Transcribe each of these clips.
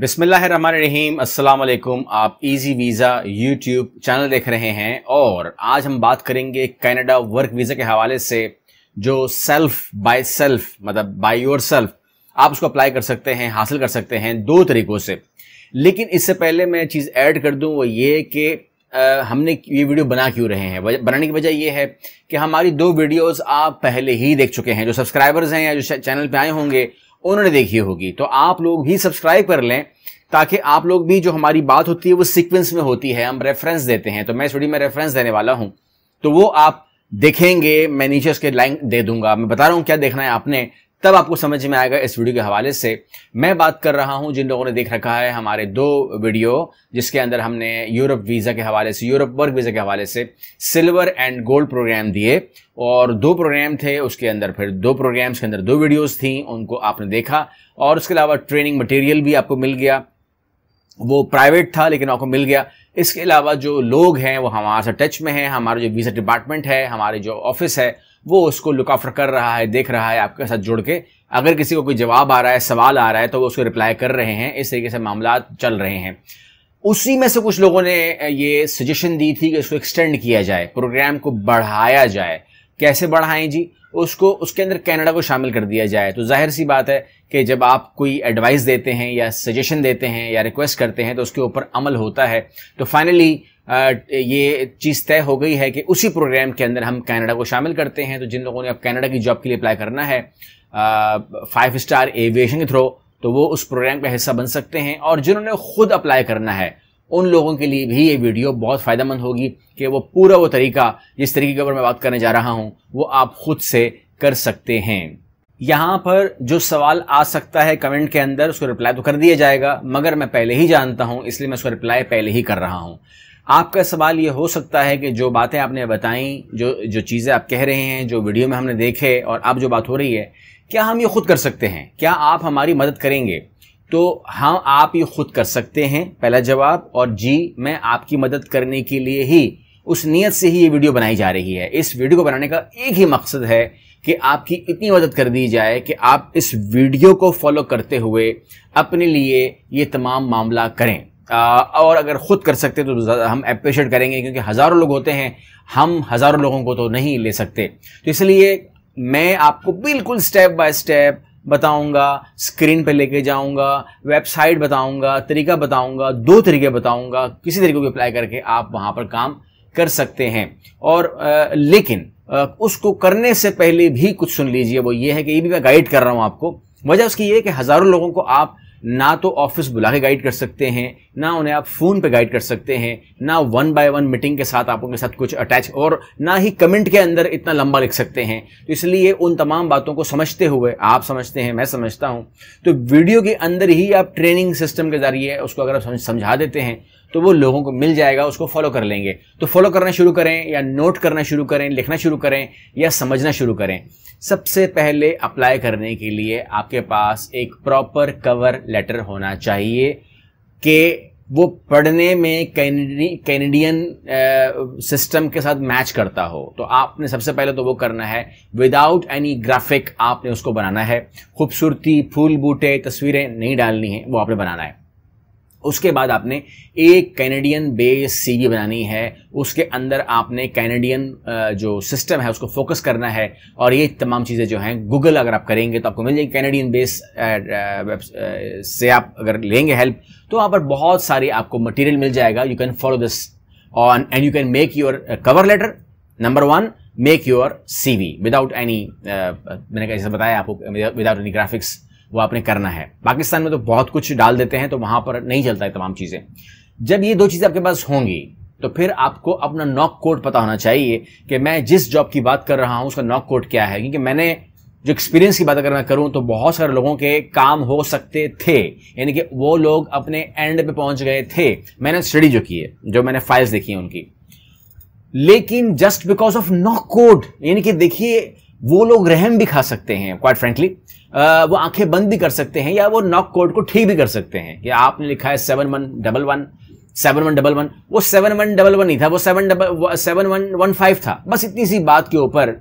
बिसमीम असलकुम आप इजी वीज़ा यूट्यूब चैनल देख रहे हैं और आज हम बात करेंगे कनाडा वर्क वीज़ा के हवाले से जो सेल्फ बाय सेल्फ मतलब बाय योर सेल्फ आप उसको अप्लाई कर सकते हैं हासिल कर सकते हैं दो तरीक़ों से लेकिन इससे पहले मैं चीज़ ऐड कर दूं वो ये कि हमने ये वीडियो बना क्यों रहे हैं बनाने की वजह यह है कि हमारी दो वीडियोस आप पहले ही देख चुके हैं जो सब्सक्राइबर्स हैं या जो चैनल पे आए होंगे उन्होंने देखी होगी तो आप लोग भी सब्सक्राइब कर लें ताकि आप लोग भी जो हमारी बात होती है वो सीक्वेंस में होती है हम रेफरेंस देते हैं तो मैं इस वीडियो में रेफरेंस देने वाला हूं तो वो आप देखेंगे मैं नीचे उसके लाइन दे दूंगा मैं बता रहा हूं क्या देखना है आपने तब आपको समझ में आएगा इस वीडियो के हवाले से मैं बात कर रहा हूं जिन लोगों ने देख रखा है हमारे दो वीडियो जिसके अंदर हमने यूरोप वीज़ा के हवाले से यूरोप वर्क वीज़ा के हवाले से सिल्वर एंड गोल्ड प्रोग्राम दिए और दो प्रोग्राम थे उसके अंदर फिर दो प्रोग्राम्स के अंदर दो वीडियोज़ थी उनको आपने देखा और उसके अलावा ट्रेनिंग मटेरियल भी आपको मिल गया वो प्राइवेट था लेकिन आपको मिल गया इसके अलावा जो लोग हैं वो हमारे साथ टच में हैं हमारा जो वीज़ा डिपार्टमेंट है हमारे जो ऑफिस है वो उसको लुकाफ्टर कर रहा है देख रहा है आपके साथ जुड़ के अगर किसी को कोई जवाब आ रहा है सवाल आ रहा है तो वो उसको रिप्लाई कर रहे हैं इस तरीके से मामला चल रहे हैं उसी में से कुछ लोगों ने ये सजेशन दी थी कि उसको एक्सटेंड किया जाए प्रोग्राम को बढ़ाया जाए कैसे बढ़ाएं जी उसको उसके अंदर कनाडा को शामिल कर दिया जाए तो जाहिर सी बात है कि जब आप कोई एडवाइस देते हैं या सजेशन देते हैं या रिक्वेस्ट करते हैं तो उसके ऊपर अमल होता है तो फाइनली ये चीज़ तय हो गई है कि उसी प्रोग्राम के अंदर हम कनाडा को शामिल करते हैं तो जिन लोगों ने अब कनाडा की जॉब के लिए अप्लाई करना है फाइव स्टार एविएशन के थ्रू तो वो उस प्रोग्राम का हिस्सा बन सकते हैं और जिन्होंने खुद अप्लाई करना है उन लोगों के लिए भी ये वीडियो बहुत फ़ायदेमंद होगी कि वो पूरा वो तरीका जिस तरीके के ऊपर मैं बात करने जा रहा हूँ वो आप खुद से कर सकते हैं यहाँ पर जो सवाल आ सकता है कमेंट के अंदर उसको रिप्लाई तो कर दिया जाएगा मगर मैं पहले ही जानता हूँ इसलिए मैं उसको रिप्लाई पहले ही कर रहा हूँ आपका सवाल ये हो सकता है कि जो बातें आपने बताई जो जो चीज़ें आप कह रहे हैं जो वीडियो में हमने देखे और अब जो बात हो रही है क्या हम ये खुद कर सकते हैं क्या आप हमारी मदद करेंगे तो हम हाँ, आप ये खुद कर सकते हैं पहला जवाब और जी मैं आपकी मदद करने के लिए ही उस नीयत से ही ये वीडियो बनाई जा रही है इस वीडियो को बनाने का एक ही मकसद है कि आपकी इतनी मदद कर दी जाए कि आप इस वीडियो को फॉलो करते हुए अपने लिए ये तमाम मामला करें और अगर खुद कर सकते तो हम अप्रिशिएट करेंगे क्योंकि हज़ारों लोग होते हैं हम हज़ारों लोगों को तो नहीं ले सकते तो इसलिए मैं आपको बिल्कुल स्टेप बाय स्टेप बताऊंगा स्क्रीन पे लेके जाऊंगा वेबसाइट बताऊंगा तरीका बताऊंगा दो तरीके बताऊंगा किसी तरीके को अप्लाई करके आप वहां पर काम कर सकते हैं और आ, लेकिन आ, उसको करने से पहले भी कुछ सुन लीजिए वो ये है कि ये भी मैं गाइड कर रहा हूं आपको वजह उसकी ये है कि हज़ारों लोगों को आप ना तो ऑफिस बुला के गाइड कर सकते हैं ना उन्हें आप फ़ोन पे गाइड कर सकते हैं ना वन बाय वन मीटिंग के साथ आप उनके साथ कुछ अटैच और ना ही कमेंट के अंदर इतना लंबा लिख सकते हैं तो इसलिए उन तमाम बातों को समझते हुए आप समझते हैं मैं समझता हूँ तो वीडियो के अंदर ही आप ट्रेनिंग सिस्टम के ज़रिए उसको अगर आप समझा देते हैं तो वो लोगों को मिल जाएगा उसको फॉलो कर लेंगे तो फॉलो करना शुरू करें या नोट करना शुरू करें लिखना शुरू करें या समझना शुरू करें सबसे पहले अप्लाई करने के लिए आपके पास एक प्रॉपर कवर लेटर होना चाहिए कि वो पढ़ने में कैनेडियन सिस्टम के साथ मैच करता हो तो आपने सबसे पहले तो वो करना है विदाउट एनी ग्राफिक आपने उसको बनाना है खूबसूरती फूल बूटे तस्वीरें नहीं डालनी है वो आपने बनाना है उसके बाद आपने एक कैनेडियन बेस सीवी बनानी है उसके अंदर आपने कैनेडियन जो सिस्टम है उसको फोकस करना है और ये तमाम चीज़ें जो हैं गूगल अगर आप करेंगे तो आपको मिल जाएगी कैनेडियन बेस से आप अगर लेंगे हेल्प तो वहाँ पर बहुत सारी आपको मटेरियल मिल जाएगा you can follow this on and you can make your cover letter number one make your C without any मैंने कैसे बताया आपको विदाउट एनी ग्राफिक्स वो आपने करना है पाकिस्तान में तो बहुत कुछ डाल देते हैं तो वहां पर नहीं चलता है तमाम चीज़ें जब ये दो चीज़ें आपके पास होंगी तो फिर आपको अपना नॉक कोड पता होना चाहिए कि मैं जिस जॉब की बात कर रहा हूं उसका नॉक कोड क्या है क्योंकि मैंने जो एक्सपीरियंस की बात अगर मैं करूं तो बहुत सारे लोगों के काम हो सकते थे यानी कि वो लोग अपने एंड पे पहुंच गए थे मैंने स्टडी जो की है जो मैंने फाइल्स देखी है उनकी लेकिन just because of NOC code यानी कि देखिए वो लोग रहम भी खा सकते हैं क्वाइट फ्रेंकली वो आंखें बंद भी कर सकते हैं या वो नॉक कोड को ठीक भी कर सकते हैं कि आपने लिखा है seven one double one seven one double one वो सेवन वन डबल वन ही था वो seven double seven one one five था बस इतनी सी बात के ऊपर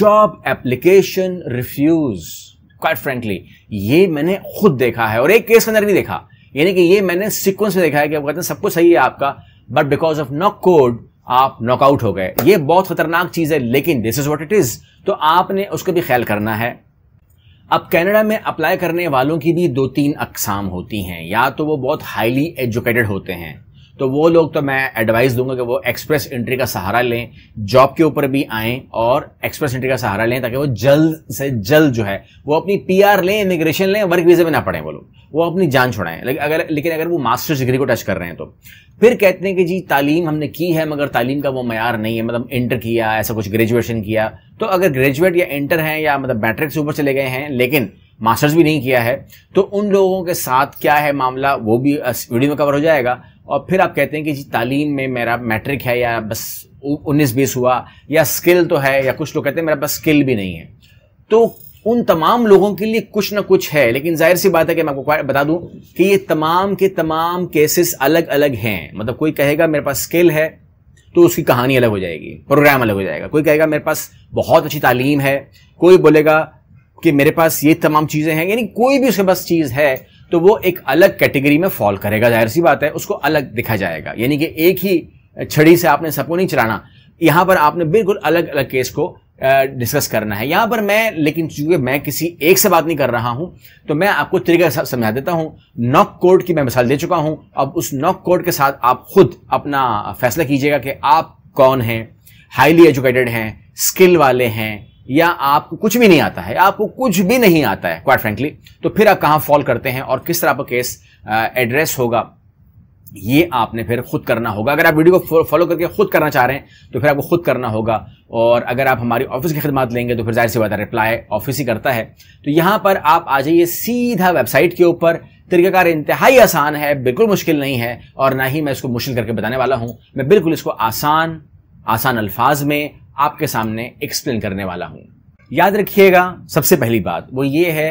job application refuse quite frankly ये मैंने खुद देखा है और एक केस के अंदर भी देखा यानी कि ये मैंने सिक्वेंस में देखा है कि कहते हैं सब कुछ सही है आपका but because of NOC code आप नॉकआउट हो गए ये बहुत खतरनाक चीज है लेकिन this is what it is तो आपने उसको भी ख्याल करना है अब कनाडा में अप्लाई करने वालों की भी दो तीन अकसाम होती हैं या तो वो बहुत हाईली एजुकेटेड होते हैं तो वो लोग तो मैं एडवाइस दूंगा कि वो एक्सप्रेस एंट्री का सहारा लें जॉब के ऊपर भी आए और एक्सप्रेस एंट्री का सहारा लें ताकि वो जल्द से जल्द जो है वो अपनी आर लें इमिग्रेशन लें वर्क वीज़े में ना पड़े वो लोग वो अपनी जान छुड़ाएं लेकिन अगर लेकिन अगर वो मास्टर्स डिग्री को टच कर रहे हैं तो फिर कहते हैं कि जी तालीम हमने की है मगर तालीम का वो मैार नहीं है मतलब इंटर किया ऐसा कुछ ग्रेजुएशन किया तो अगर ग्रेजुएट या इंटर हैं या मतलब मैट्रिक से ऊपर चले गए हैं लेकिन मास्टर्स भी नहीं किया है तो उन लोगों के साथ क्या है मामला वो भी वीडियो में कवर हो जाएगा और फिर आप कहते हैं कि जी तालीम में मेरा मैट्रिक है या बस उन्नीस बीस हुआ या स्किल तो है या कुछ लोग कहते हैं मेरा पास स्किल भी नहीं है तो उन तमाम लोगों के लिए कुछ ना कुछ है लेकिन जाहिर सी बात है कि मैं आपको बता दूं कि ये तमाम के तमाम केसेस अलग अलग हैं मतलब कोई कहेगा मेरे पास स्किल है तो उसकी कहानी अलग हो जाएगी प्रोग्राम अलग हो जाएगा कोई कहेगा मेरे पास बहुत अच्छी तालीम है कोई बोलेगा कि मेरे पास ये तमाम चीज़ें हैं यानी कोई भी उसके पास चीज़ है तो वो एक अलग कैटेगरी में फॉल करेगा जाहिर सी बात है उसको अलग दिखा जाएगा यानी कि एक ही छड़ी से आपने सबको नहीं चलाना यहाँ पर आपने बिल्कुल अलग अलग केस को डिस्कस करना है यहां पर मैं लेकिन चूंकि मैं किसी एक से बात नहीं कर रहा हूं तो मैं आपको तरीका समझा देता हूं नॉक कोड की मैं मिसाल दे चुका हूं अब उस नॉक कोड के साथ आप खुद अपना फैसला कीजिएगा कि आप कौन हैं हाईली एजुकेटेड हैं स्किल वाले हैं या आपको कुछ भी नहीं आता है आपको कुछ भी नहीं आता है क्वाइट फ्रेंकली तो फिर आप कहाँ फॉल करते हैं और किस तरह आपका केस एड्रेस होगा ये आपने फिर खुद करना होगा अगर आप वीडियो को फॉलो करके खुद करना चाह रहे हैं तो फिर आपको खुद करना होगा और अगर आप हमारी ऑफिस की खदमात लेंगे तो फिर जाहिर सी बात है रिप्लाई ऑफिस ही करता है तो यहाँ पर आप आ जाइए सीधा वेबसाइट के ऊपर तरीकाकार इंतहाई आसान है बिल्कुल मुश्किल नहीं है और ना ही मैं इसको मुश्किल करके बताने वाला हूँ मैं बिल्कुल इसको आसान आसान अल्फाज में आपके सामने एक्सप्लेन करने वाला हूँ याद रखिएगा सबसे पहली बात वो ये है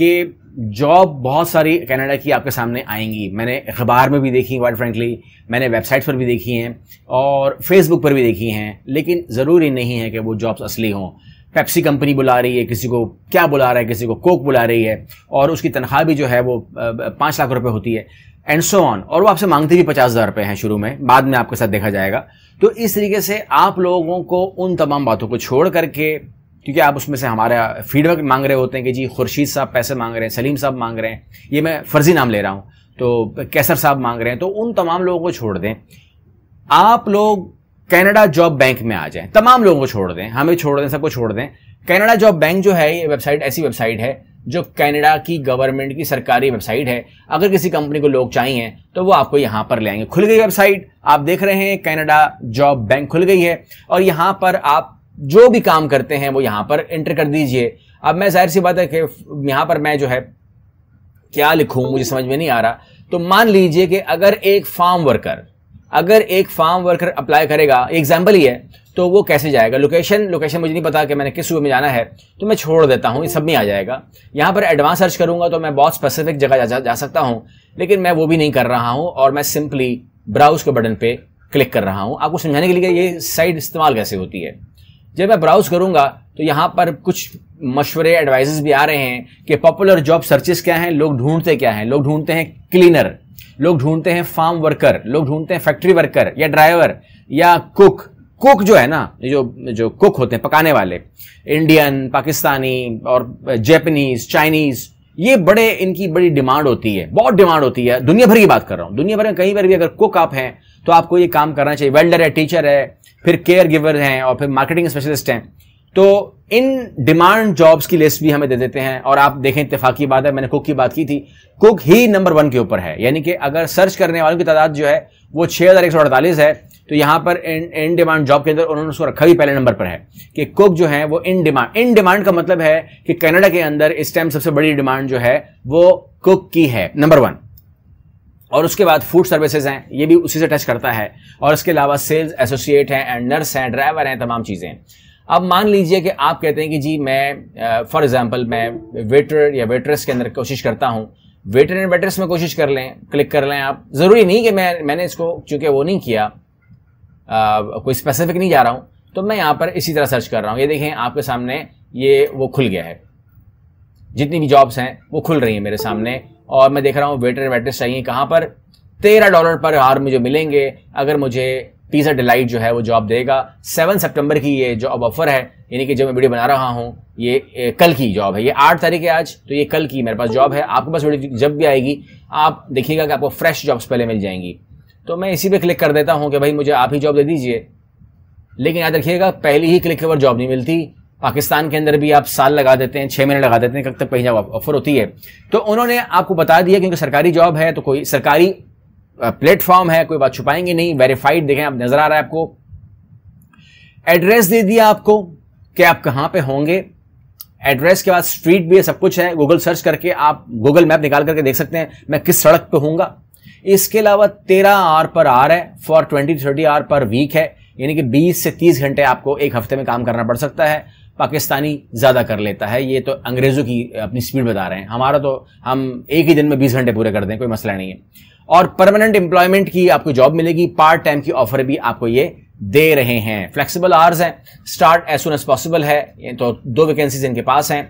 कि जॉब बहुत सारी कनाडा की आपके सामने आएंगी मैंने अखबार में भी देखी वाइट फ्रेंकली मैंने वेबसाइट्स पर भी देखी हैं और फेसबुक पर भी देखी हैं लेकिन ज़रूरी नहीं है कि वो जॉब्स असली हों पेप्सी कंपनी बुला रही है किसी को क्या बुला रहा है किसी को कोक बुला रही है और उसकी तनख्वाह भी जो है वो पाँच लाख रुपये होती है एंड सो ऑन और वो आपसे मांगते भी पचास हज़ार रुपये हैं शुरू में बाद में आपके साथ देखा जाएगा तो इस तरीके से आप लोगों को उन तमाम बातों को छोड़ करके क्योंकि आप उसमें से हमारा फीडबैक मांग रहे होते हैं कि जी खुर्शीद साहब पैसे मांग रहे हैं सलीम साहब मांग रहे हैं ये मैं फर्जी नाम ले रहा हूँ तो कैसर साहब मांग रहे हैं तो उन तमाम लोगों को छोड़ दें आप लोग कैनेडा जॉब बैंक में आ जाएं तमाम लोगों को छोड़ दें हमें छोड़ दें सबको छोड़ दें कैनेडा जॉब बैंक जो है ये वेबसाइट ऐसी वेबसाइट है जो कैनेडा की गवर्नमेंट की सरकारी वेबसाइट है अगर किसी कंपनी को लोग चाहिए तो वो आपको यहाँ पर ले आएंगे खुल गई वेबसाइट आप देख रहे हैं कैनेडा जॉब बैंक खुल गई है और यहाँ पर आप जो भी काम करते हैं वो यहां पर एंटर कर दीजिए अब मैं जाहिर सी बात है कि यहां पर मैं जो है क्या लिखूं मुझे समझ में नहीं आ रहा तो मान लीजिए कि अगर एक फार्म वर्कर अगर एक फार्म वर्कर अप्लाई करेगा एग्जाम्पल ही है तो वो कैसे जाएगा लोकेशन लोकेशन मुझे नहीं पता कि मैंने किस सुबह में जाना है तो मैं छोड़ देता हूँ सब में आ जाएगा यहाँ पर एडवांस सर्च करूंगा तो मैं बहुत स्पेसिफिक जगह जा, जा, सकता हूँ लेकिन मैं वो भी नहीं कर रहा हूँ और मैं सिंपली ब्राउज के बटन पे क्लिक कर रहा हूँ आपको समझाने के लिए ये साइड इस्तेमाल कैसे होती है जब मैं ब्राउज करूंगा तो यहाँ पर कुछ मशवरे एडवाइजेस भी आ रहे हैं कि पॉपुलर जॉब सर्चेस क्या हैं लोग ढूंढते क्या हैं लोग ढूंढते हैं क्लीनर लोग ढूंढते हैं फार्म वर्कर लोग ढूंढते हैं फैक्ट्री वर्कर या ड्राइवर या कुक कुक जो है ना जो जो कुक होते हैं पकाने वाले इंडियन पाकिस्तानी और जैपनीज चाइनीज ये बड़े इनकी बड़ी डिमांड होती है बहुत डिमांड होती है दुनिया भर की बात कर रहा हूँ दुनिया भर में कहीं पर भी अगर कुक आप हैं तो आपको ये काम करना चाहिए वेल्डर है टीचर है फिर केयर गिवर हैं और फिर मार्केटिंग स्पेशलिस्ट हैं तो इन डिमांड जॉब्स की लिस्ट भी हमें दे देते हैं और आप देखें इतफाकी बात है मैंने कुक की बात की थी कुक ही नंबर वन के ऊपर है यानी कि अगर सर्च करने वालों की तादाद जो है वो छः हज़ार एक सौ अड़तालीस है तो यहाँ पर इन इन डिमांड जॉब के अंदर उन्होंने उसको रखा भी पहले नंबर पर है कि कुक जो है वो इन डिमांड इन डिमांड का मतलब है कि कनाडा के अंदर इस टाइम सबसे बड़ी डिमांड जो है वो कुक की है नंबर वन और उसके बाद फूड सर्विसेज हैं ये भी उसी से टच करता है और इसके अलावा सेल्स एसोसिएट हैं एंड नर्स हैं ड्राइवर हैं तमाम चीज़ें अब मान लीजिए कि आप कहते हैं कि जी मैं फॉर एग्ज़ाम्पल मैं वेटर या वेटरेस के अंदर कोशिश करता हूँ वेटर एंड वेटरेस में कोशिश कर लें क्लिक कर लें आप ज़रूरी नहीं कि मैं मैंने इसको चूँकि वो नहीं किया आ, कोई स्पेसिफिक नहीं जा रहा हूँ तो मैं यहाँ पर इसी तरह सर्च कर रहा हूँ ये देखें आपके सामने ये वो खुल गया है जितनी भी जॉब्स हैं वो खुल रही हैं मेरे सामने और मैं देख रहा हूँ वेटर वेटर्स चाहिए कहाँ पर तेरह डॉलर पर हार मुझे मिलेंगे अगर मुझे पिज़्ज़ा डिलाइट जो है वो जॉब देगा सेवन सितंबर की ये जॉब ऑफर है यानी कि जब मैं वीडियो बना रहा हूँ ये ए, कल की जॉब है ये आठ तारीख है आज तो ये कल की मेरे पास जॉब है आपके पास वीडियो जब भी आएगी आप देखिएगा कि आपको फ्रेश जॉब्स पहले मिल जाएंगी तो मैं इसी पे क्लिक कर देता हूँ कि भाई मुझे आप ही जॉब दे दीजिए लेकिन याद रखिएगा पहली ही क्लिक के ऊपर जॉब नहीं मिलती पाकिस्तान के अंदर भी आप साल लगा देते हैं छः महीने लगा देते हैं कब तक कहीं जॉब ऑफर होती है तो उन्होंने आपको बता दिया क्योंकि सरकारी जॉब है तो कोई सरकारी प्लेटफॉर्म है कोई बात छुपाएंगे नहीं वेरीफाइड देखें आप नजर आ रहा है आपको एड्रेस दे दिया आपको कि आप कहाँ पे होंगे एड्रेस के बाद स्ट्रीट भी है सब कुछ है गूगल सर्च करके आप गूगल मैप निकाल करके देख सकते हैं मैं किस सड़क पे होऊंगा इसके अलावा तेरह आर पर आर है for twenty thirty hour per week है यानी कि बीस से तीस घंटे आपको एक हफ्ते में काम करना पड़ सकता है पाकिस्तानी ज़्यादा कर लेता है ये तो अंग्रेज़ों की अपनी स्पीड बता रहे हैं हमारा तो हम एक ही दिन में बीस घंटे पूरे कर दें कोई मसला नहीं है और परमानेंट एम्प्लॉयमेंट की आपको जॉब मिलेगी पार्ट टाइम की ऑफर भी आपको ये दे रहे हैं फ्लेक्सिबल आवर्स हैं start as soon as possible है तो दो वैकेंसीज इनके पास हैं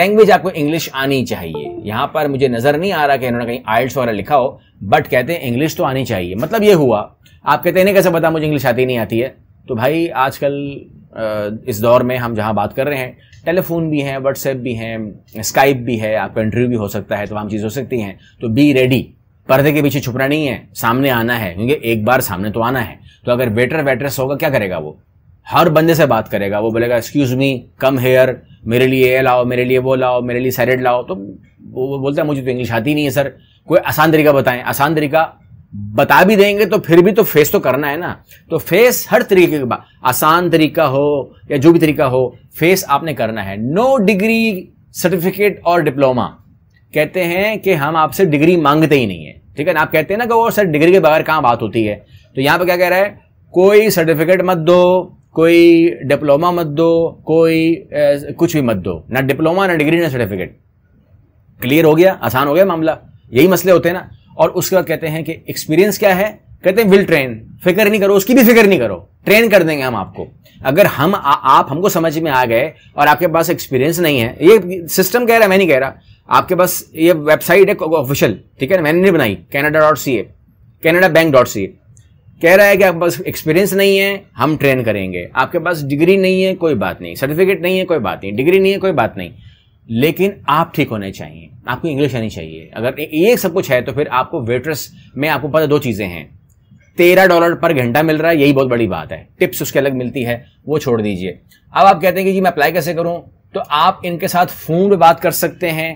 लैंग्वेज आपको इंग्लिश आनी चाहिए यहाँ पर मुझे नज़र नहीं आ रहा कि इन्होंने कहीं आइल्स वगैरह लिखा हो बट कहते हैं इंग्लिश तो आनी चाहिए मतलब ये हुआ आप कहते हैं नहीं कैसे पता मुझे इंग्लिश आती नहीं आती है तो भाई आजकल इस दौर में हम जहाँ बात कर रहे हैं टेलीफोन भी हैं व्हाट्सएप भी हैं स्काइप भी है आपका इंटरव्यू भी हो सकता है तमाम चीज़ हो सकती हैं तो बी रेडी पर्दे के पीछे छुपना नहीं है सामने आना है क्योंकि एक बार सामने तो आना है तो अगर वेटर वेटरेस होगा क्या करेगा वो हर बंदे से बात करेगा वो बोलेगा एक्सक्यूज़ मी कम हेयर मेरे लिए ये लाओ मेरे लिए वो लाओ मेरे लिए सैलेड लाओ तो वो बोलता है मुझे तो इंग्लिश आती नहीं है सर कोई आसान तरीका बताएं आसान तरीका बता भी देंगे तो फिर भी तो फेस तो करना है ना तो फेस हर तरीके के आसान तरीका हो या जो भी तरीका हो फेस आपने करना है नो डिग्री सर्टिफिकेट और डिप्लोमा कहते हैं कि हम आपसे डिग्री मांगते ही नहीं है ठीक है ना आप कहते हैं ना कि वो सर डिग्री के बगैर कहाँ बात होती है तो यहाँ पर क्या कह रहा है कोई सर्टिफिकेट मत दो कोई डिप्लोमा मत दो कोई ए, कुछ भी मत दो ना डिप्लोमा ना डिग्री ना सर्टिफिकेट क्लियर हो गया आसान हो गया मामला यही मसले होते हैं ना और उसके बाद कहते हैं कि एक्सपीरियंस क्या है कहते हैं विल ट्रेन फिक्र नहीं करो उसकी भी फिक्र नहीं करो ट्रेन कर देंगे हम आपको अगर हम आ, आप हमको समझ में आ गए और आपके पास एक्सपीरियंस नहीं है ये सिस्टम कह रहा है मैं नहीं कह रहा आपके पास ये वेबसाइट है ऑफिशियल ठीक है ना मैंने नहीं बनाई Canada dot C A Canada bank dot C A कह रहा है कि आपके पास एक्सपीरियंस नहीं है हम ट्रेन करेंगे आपके पास डिग्री नहीं है कोई बात नहीं सर्टिफिकेट नहीं है कोई बात नहीं डिग्री नहीं है कोई बात नहीं लेकिन आप ठीक होने चाहिए आपको इंग्लिश आनी चाहिए अगर ये सब कुछ है तो फिर आपको वेटर्स में आपको पता दो चीज़ें हैं तेरह डॉलर पर घंटा मिल रहा है यही बहुत बड़ी बात है टिप्स उसके अलग मिलती है वो छोड़ दीजिए अब आप कहते हैं कि जी मैं अप्लाई कैसे करूं तो आप इनके साथ फ़ोन पर बात कर सकते हैं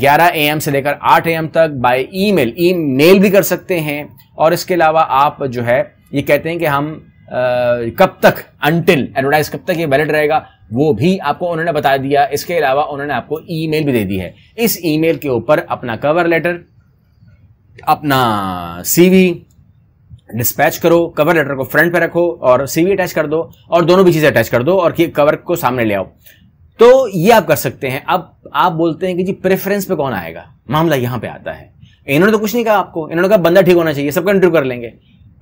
ग्यारह ए एम से लेकर आठ ए एम तक by email email भी कर सकते हैं और इसके अलावा आप जो है ये कहते हैं कि हम कब तक अनटिल एडवर्टाइज कब तक ये वैलिड रहेगा वो भी आपको उन्होंने बता दिया इसके अलावा उन्होंने आपको ईमेल भी दे दी है इस ईमेल के ऊपर अपना कवर लेटर अपना सीवी डिस्पैच करो कवर लेटर को फ्रंट पे रखो और सीवी अटैच कर दो और दोनों भी चीज़ें अटैच कर दो और कवर को सामने ले आओ तो ये आप कर सकते हैं अब आप बोलते हैं कि जी प्रेफरेंस पे कौन आएगा मामला यहां पे आता है इन्होंने तो कुछ नहीं कहा आपको इन्होंने कहा बंदा ठीक होना चाहिए सब कंट्रीब्यू कर लेंगे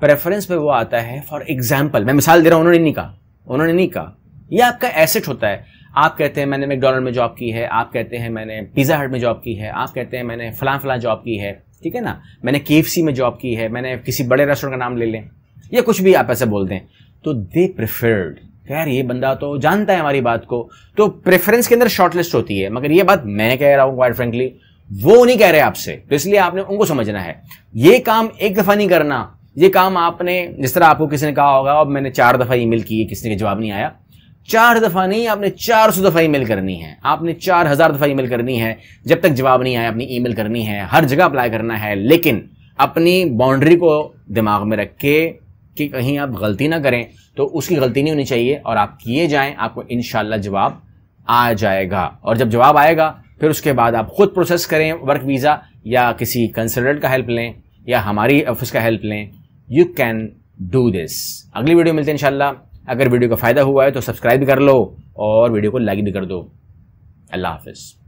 प्रेफरेंस पे वो आता है फॉर एग्जाम्पल मैं मिसाल दे रहा हूँ उन्होंने नहीं कहा उन्होंने नहीं कहा ये आपका एसेट होता है आप कहते हैं मैंने मैकडोनल्ड में जॉब की है आप कहते हैं मैंने पिज़्ज़ा हट में जॉब की है आप कहते हैं मैंने फ़लाँ फ़लाँ जॉब की है ठीक है ना मैंने के में जॉब की है मैंने किसी बड़े रेस्टोरेंट का नाम ले लें या कुछ भी आप ऐसे बोल दें तो दे प्रेफर्ड खैर ये बंदा तो जानता है हमारी बात को तो प्रेफरेंस के अंदर शॉर्टलिस्ट होती है मगर ये बात मैं कह रहा हूँ क्वाइट फ्रेंकली वो नहीं कह रहे आपसे तो इसलिए आपने उनको समझना है ये काम एक दफ़ा नहीं करना ये काम आपने जिस तरह आपको किसी ने कहा होगा अब मैंने चार दफ़ा ईमेल है किसी ने जवाब नहीं आया चार दफ़ा नहीं आपने चार सौ दफ़ा ईमेल करनी है आपने चार हज़ार दफ़ा ईमेल करनी है जब तक जवाब नहीं आया अपनी ईमेल करनी है हर जगह अप्लाई करना है लेकिन अपनी बाउंड्री को दिमाग में रख के कि कहीं आप गलती ना करें तो उसकी गलती नहीं होनी चाहिए और आप किए जाएं आपको इन जवाब आ जाएगा और जब जवाब आएगा फिर उसके बाद आप खुद प्रोसेस करें वर्क वीज़ा या किसी कंसल्टेंट का हेल्प लें या हमारी ऑफिस का हेल्प लें यू कैन डू दिस अगली वीडियो मिलते हैं इंशाल्लाह अगर वीडियो का फ़ायदा हुआ है तो सब्सक्राइब कर लो और वीडियो को लाइक भी कर दो अल्लाह हाफिज़